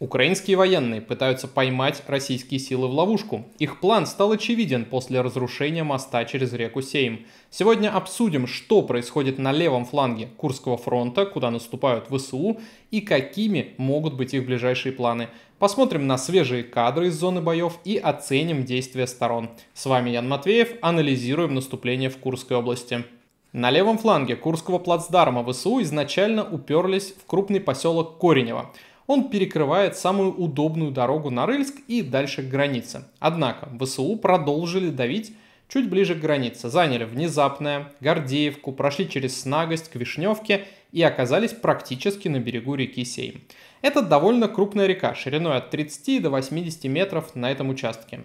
Украинские военные пытаются поймать российские силы в ловушку. Их план стал очевиден после разрушения моста через реку Сейм. Сегодня обсудим, что происходит на левом фланге Курского фронта, куда наступают ВСУ, и какими могут быть их ближайшие планы. Посмотрим на свежие кадры из зоны боев и оценим действия сторон. С вами Ян Матвеев, анализируем наступление в Курской области. На левом фланге Курского плацдарма ВСУ изначально уперлись в крупный поселок Коренево – он перекрывает самую удобную дорогу на Рыльск и дальше к границе. Однако ВСУ продолжили давить чуть ближе к границе, заняли Внезапное, Гордеевку, прошли через Снагость к Вишневке и оказались практически на берегу реки Сейм. Это довольно крупная река, шириной от 30 до 80 метров на этом участке.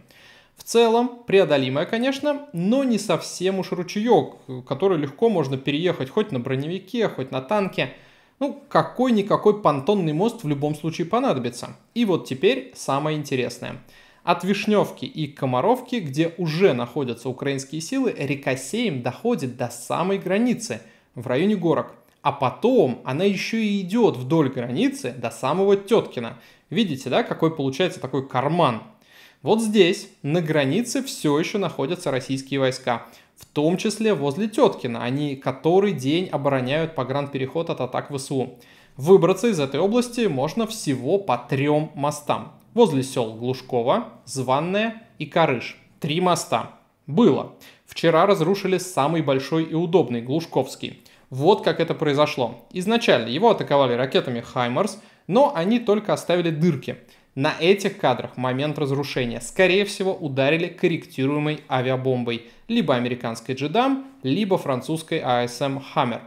В целом, преодолимая, конечно, но не совсем уж ручеек, который легко можно переехать хоть на броневике, хоть на танке – ну, какой-никакой понтонный мост в любом случае понадобится. И вот теперь самое интересное. От Вишневки и Комаровки, где уже находятся украинские силы, река Сейм доходит до самой границы, в районе горок. А потом она еще и идет вдоль границы до самого Теткина. Видите, да, какой получается такой карман. Вот здесь, на границе, все еще находятся российские войска в том числе возле Теткина. Они который день обороняют погранпереход от атак ВСУ. Выбраться из этой области можно всего по трем мостам. Возле сел Глушкова, Званная и Карыш. Три моста. Было. Вчера разрушили самый большой и удобный, Глушковский. Вот как это произошло. Изначально его атаковали ракетами «Хаймарс», но они только оставили дырки. На этих кадрах момент разрушения, скорее всего, ударили корректируемой авиабомбой либо американской джедам, либо французской АСМ «Хаммер».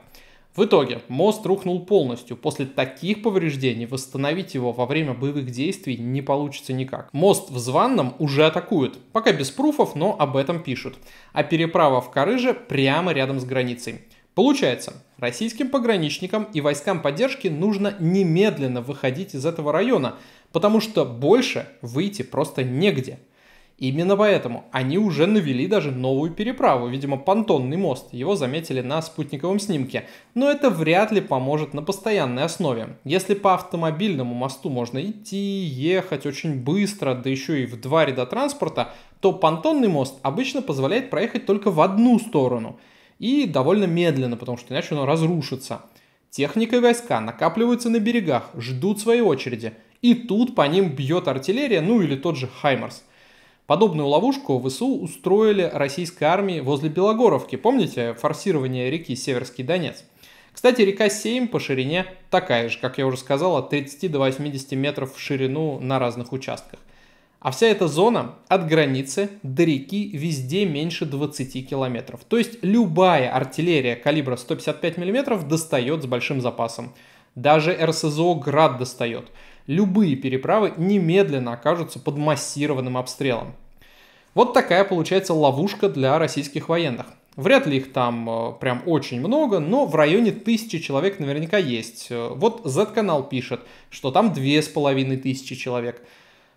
В итоге мост рухнул полностью. После таких повреждений восстановить его во время боевых действий не получится никак. Мост в Званном уже атакуют. Пока без пруфов, но об этом пишут. А переправа в Карыже прямо рядом с границей. Получается, российским пограничникам и войскам поддержки нужно немедленно выходить из этого района – потому что больше выйти просто негде. Именно поэтому они уже навели даже новую переправу, видимо, понтонный мост, его заметили на спутниковом снимке, но это вряд ли поможет на постоянной основе. Если по автомобильному мосту можно идти, ехать очень быстро, да еще и в два ряда транспорта, то понтонный мост обычно позволяет проехать только в одну сторону и довольно медленно, потому что иначе оно разрушится. Техника и войска накапливаются на берегах, ждут своей очереди – и тут по ним бьет артиллерия, ну или тот же Хаймерс. Подобную ловушку ВСУ устроили российской армии возле Белогоровки. Помните форсирование реки Северский Донец? Кстати, река Сейм по ширине такая же, как я уже сказал, от 30 до 80 метров в ширину на разных участках. А вся эта зона от границы до реки везде меньше 20 километров. То есть любая артиллерия калибра 155 мм достает с большим запасом. Даже РСЗО «Град» достает любые переправы немедленно окажутся под массированным обстрелом. Вот такая получается ловушка для российских военных. Вряд ли их там э, прям очень много, но в районе тысячи человек наверняка есть. Э, вот Z-канал пишет, что там две с половиной тысячи человек.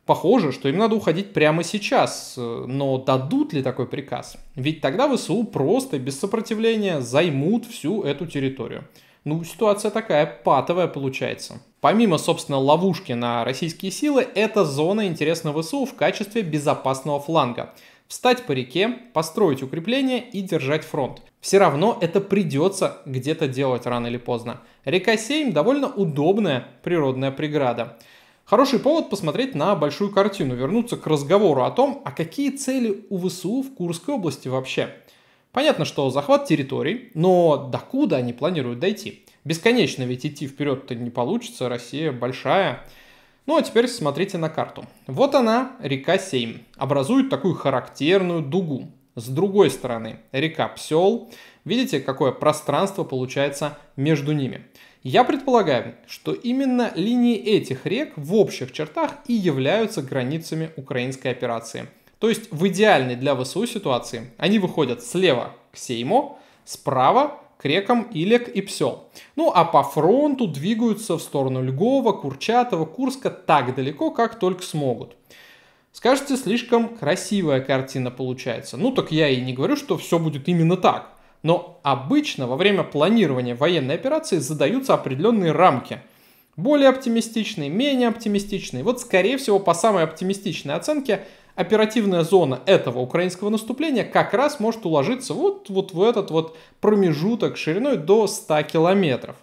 Похоже, что им надо уходить прямо сейчас, э, но дадут ли такой приказ? Ведь тогда ВСУ просто, без сопротивления, займут всю эту территорию. Ну, ситуация такая патовая получается. Помимо, собственно, ловушки на российские силы, эта зона интересна ВСУ в качестве безопасного фланга. Встать по реке, построить укрепление и держать фронт. Все равно это придется где-то делать рано или поздно. Река Сейм довольно удобная природная преграда. Хороший повод посмотреть на большую картину, вернуться к разговору о том, а какие цели у ВСУ в Курской области вообще. Понятно, что захват территорий, но докуда они планируют дойти? Бесконечно ведь идти вперед-то не получится, Россия большая. Ну а теперь смотрите на карту. Вот она, река Сейм, образует такую характерную дугу. С другой стороны река Псел. Видите, какое пространство получается между ними. Я предполагаю, что именно линии этих рек в общих чертах и являются границами украинской операции. То есть в идеальной для ВСУ ситуации они выходят слева к Сейму, справа к рекам Илек и Псел. Ну а по фронту двигаются в сторону Льгова, Курчатова, Курска так далеко, как только смогут. Скажете, слишком красивая картина получается. Ну так я и не говорю, что все будет именно так. Но обычно во время планирования военной операции задаются определенные рамки. Более оптимистичные, менее оптимистичные. Вот, скорее всего, по самой оптимистичной оценке – оперативная зона этого украинского наступления как раз может уложиться вот, вот в этот вот промежуток шириной до 100 километров.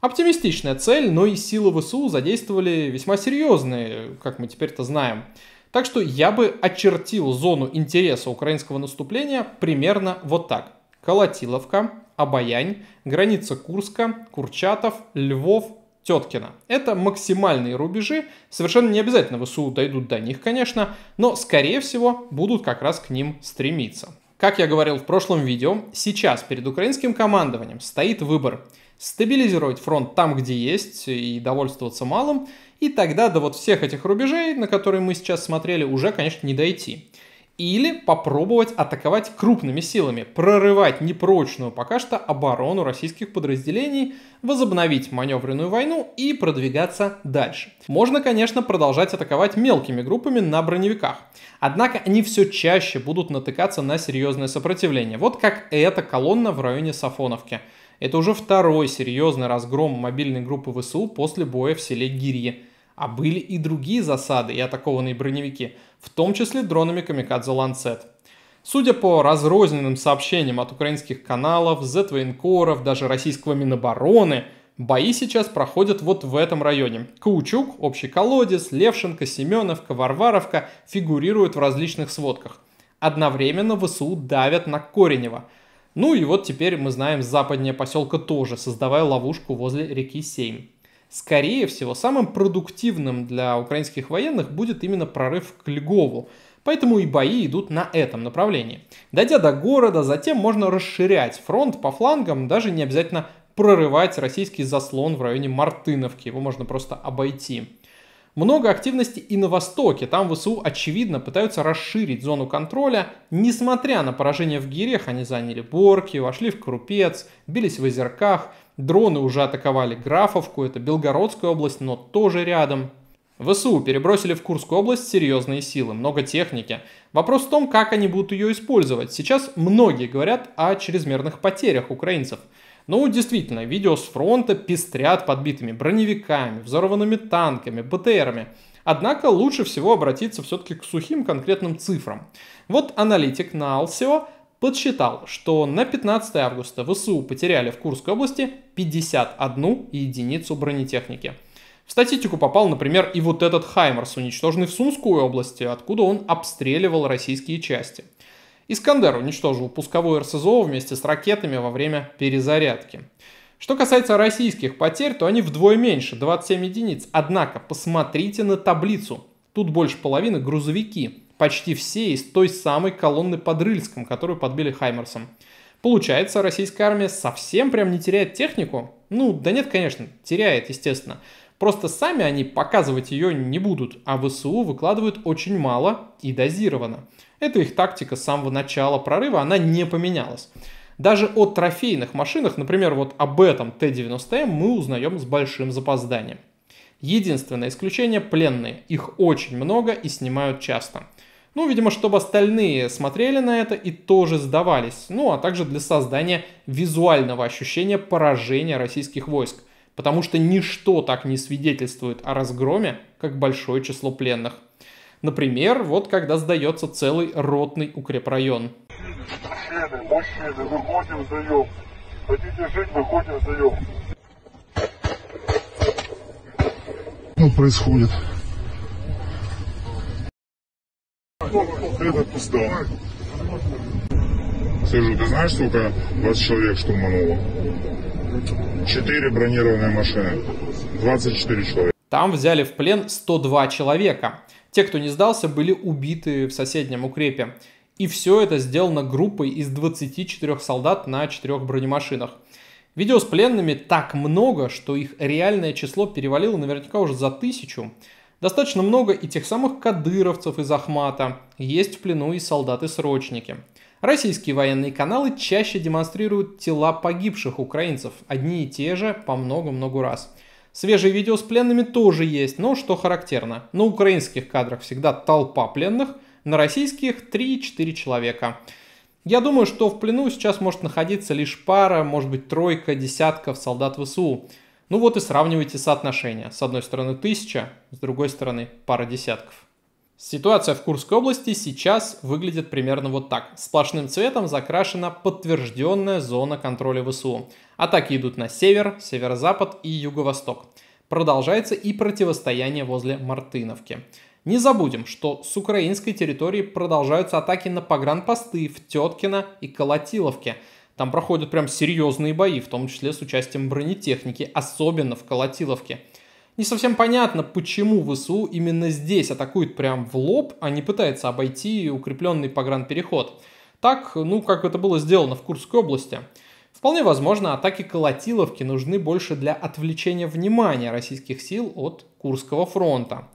Оптимистичная цель, но и силы ВСУ задействовали весьма серьезные, как мы теперь-то знаем. Так что я бы очертил зону интереса украинского наступления примерно вот так. Колотиловка, Обаянь, граница Курска, Курчатов, Львов, Теткина. Это максимальные рубежи, совершенно не обязательно ВСУ дойдут до них, конечно, но, скорее всего, будут как раз к ним стремиться. Как я говорил в прошлом видео, сейчас перед украинским командованием стоит выбор стабилизировать фронт там, где есть, и довольствоваться малым, и тогда до вот всех этих рубежей, на которые мы сейчас смотрели, уже, конечно, не дойти или попробовать атаковать крупными силами, прорывать непрочную пока что оборону российских подразделений, возобновить маневренную войну и продвигаться дальше. Можно, конечно, продолжать атаковать мелкими группами на броневиках, однако они все чаще будут натыкаться на серьезное сопротивление, вот как эта колонна в районе Сафоновки. Это уже второй серьезный разгром мобильной группы ВСУ после боя в селе Гирье. А были и другие засады и атакованные броневики, в том числе дронами «Камикадзе Ланцет». Судя по разрозненным сообщениям от украинских каналов, Z-военкоров, даже российского Минобороны, бои сейчас проходят вот в этом районе. Каучук, Общий колодец, Левшенко, Семеновка, Варваровка фигурируют в различных сводках. Одновременно ВСУ давят на Коренева. Ну и вот теперь мы знаем западнее поселка тоже, создавая ловушку возле реки Сейм скорее всего, самым продуктивным для украинских военных будет именно прорыв к Льгову. Поэтому и бои идут на этом направлении. Дойдя до города, затем можно расширять фронт по флангам, даже не обязательно прорывать российский заслон в районе Мартыновки, его можно просто обойти. Много активности и на востоке, там ВСУ очевидно пытаются расширить зону контроля, несмотря на поражение в Гирях, они заняли Борки, вошли в Крупец, бились в Озерках – Дроны уже атаковали Графовку, это Белгородская область, но тоже рядом. ВСУ перебросили в Курскую область серьезные силы, много техники. Вопрос в том, как они будут ее использовать. Сейчас многие говорят о чрезмерных потерях украинцев. Ну, действительно, видео с фронта пестрят подбитыми броневиками, взорванными танками, БТРами. Однако лучше всего обратиться все-таки к сухим конкретным цифрам. Вот аналитик на Алсио подсчитал, что на 15 августа ВСУ потеряли в Курской области 51 единицу бронетехники. В статистику попал, например, и вот этот «Хаймерс», уничтоженный в Сумской области, откуда он обстреливал российские части. «Искандер» уничтожил пусковое РСЗО вместе с ракетами во время перезарядки. Что касается российских потерь, то они вдвое меньше, 27 единиц. Однако, посмотрите на таблицу. Тут больше половины грузовики почти все из той самой колонны под Рыльском, которую подбили Хаймерсом. Получается, российская армия совсем прям не теряет технику? Ну, да нет, конечно, теряет, естественно. Просто сами они показывать ее не будут, а ВСУ выкладывают очень мало и дозировано. Это их тактика с самого начала прорыва, она не поменялась. Даже о трофейных машинах, например, вот об этом Т-90М мы узнаем с большим запозданием. Единственное исключение – пленные. Их очень много и снимают часто. Ну, видимо, чтобы остальные смотрели на это и тоже сдавались. Ну, а также для создания визуального ощущения поражения российских войск. Потому что ничто так не свидетельствует о разгроме, как большое число пленных. Например, вот когда сдается целый ротный укрепрайон. Мужчины, мужчины, выходим в Хотите жить, выходим в Ну, происходит. привод пустого. Сижу, ты знаешь, сколько вас человек штурмануло? Четыре бронированные машины. 24 человека. Там взяли в плен 102 человека. Те, кто не сдался, были убиты в соседнем укрепе. И все это сделано группой из 24 солдат на 4 бронемашинах. Видео с пленными так много, что их реальное число перевалило наверняка уже за тысячу. Достаточно много и тех самых кадыровцев из Ахмата, есть в плену и солдаты-срочники. Российские военные каналы чаще демонстрируют тела погибших украинцев, одни и те же по много-много раз. Свежие видео с пленными тоже есть, но что характерно, на украинских кадрах всегда толпа пленных, на российских 3-4 человека. Я думаю, что в плену сейчас может находиться лишь пара, может быть тройка десятков солдат ВСУ. Ну вот и сравнивайте соотношение. С одной стороны 1000, с другой стороны пара десятков. Ситуация в Курской области сейчас выглядит примерно вот так. Сплошным цветом закрашена подтвержденная зона контроля ВСУ. Атаки идут на север, северо-запад и юго-восток. Продолжается и противостояние возле Мартыновки. Не забудем, что с украинской территории продолжаются атаки на погранпосты в Теткино и Колотиловке – там проходят прям серьезные бои, в том числе с участием бронетехники, особенно в Колотиловке. Не совсем понятно, почему ВСУ именно здесь атакует прям в лоб, а не пытается обойти укрепленный погранпереход. Так, ну, как это было сделано в Курской области. Вполне возможно, атаки Колотиловки нужны больше для отвлечения внимания российских сил от Курского фронта.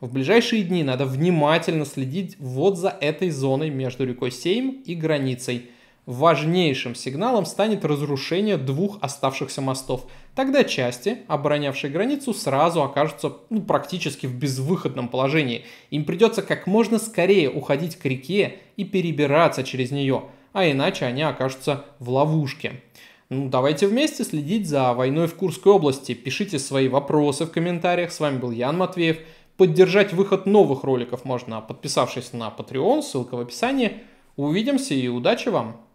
В ближайшие дни надо внимательно следить вот за этой зоной между рекой Сейм и границей – важнейшим сигналом станет разрушение двух оставшихся мостов. Тогда части, оборонявшие границу, сразу окажутся ну, практически в безвыходном положении. Им придется как можно скорее уходить к реке и перебираться через нее, а иначе они окажутся в ловушке. Ну, давайте вместе следить за войной в Курской области. Пишите свои вопросы в комментариях. С вами был Ян Матвеев. Поддержать выход новых роликов можно, подписавшись на Patreon, ссылка в описании. Увидимся и удачи вам!